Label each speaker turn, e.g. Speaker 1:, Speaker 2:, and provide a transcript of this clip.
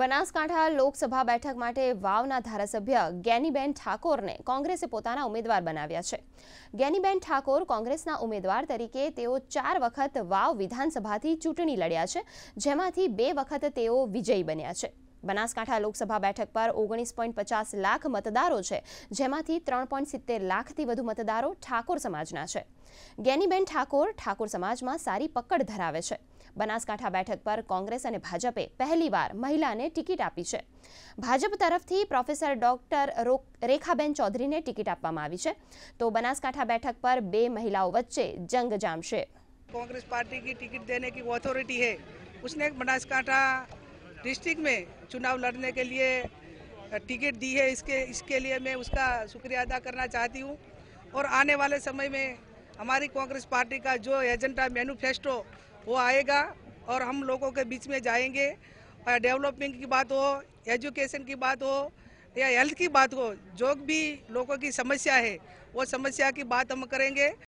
Speaker 1: બનાસકાંઠા લોકસભા બેઠક માટે વાવના ધારાસભ્ય ગેનીબેન ઠાકોરને કોંગ્રેસે પોતાના ઉમેદવાર બનાવ્યા છે ગેનીબેન ઠાકોર કોંગ્રેસના ઉમેદવાર તરીકે તેઓ ચાર વખત વાવ વિધાનસભાથી ચૂંટણી લડ્યા છે જેમાંથી બે વખત તેઓ વિજયી બન્યા છે બનાસકાંઠા લોકસભા બેઠક પર ઓગણીસ પોઈન્ટ પચાસ લાખ મતદારો છે જેમાંથી ત્રણ પોઈન્ટ સિત્તેર લાખથી વધુ મતદારો ઠાકોર સમાજના છે ગેનીબેન ઠાકોર ઠાકોર સમાજમાં સારી પકડ ધરાવે છે બનાસકાંઠા બેઠક પર કોંગ્રેસ અને ભાજપે પહેલીવાર મહિલાને ટિકિટ આપી છે ભાજપ તરફથી પ્રોફેસર ડોક્ટર રેખાબેન ચૌધરીને ટિકિટ આપવામાં આવી છે તો બનાસકાંઠા બેઠક પર બે મહિલાઓ વચ્ચે જંગ જામશે
Speaker 2: કોંગ્રેસ પાર્ટી કી ટિકિટ દેને કી ઓથોરિટી હૈ उसने बनासकांठा डिस्ट्रिक्ट में चुनाव लड़ने के लिए टिकट दी है इसके इसके लिए मैं उसका शुक्रिया अदा करना चाहती हूँ और आने वाले समय में हमारी कांग्रेस पार्टी का जो एजेंडा मैनुफेस्टो वो आएगा और हम लोगों के बीच में जाएंगे डेवलपमेंट की बात हो एजुकेशन की बात हो या हेल्थ की बात हो जो भी लोगों की समस्या है वो समस्या की बात हम करेंगे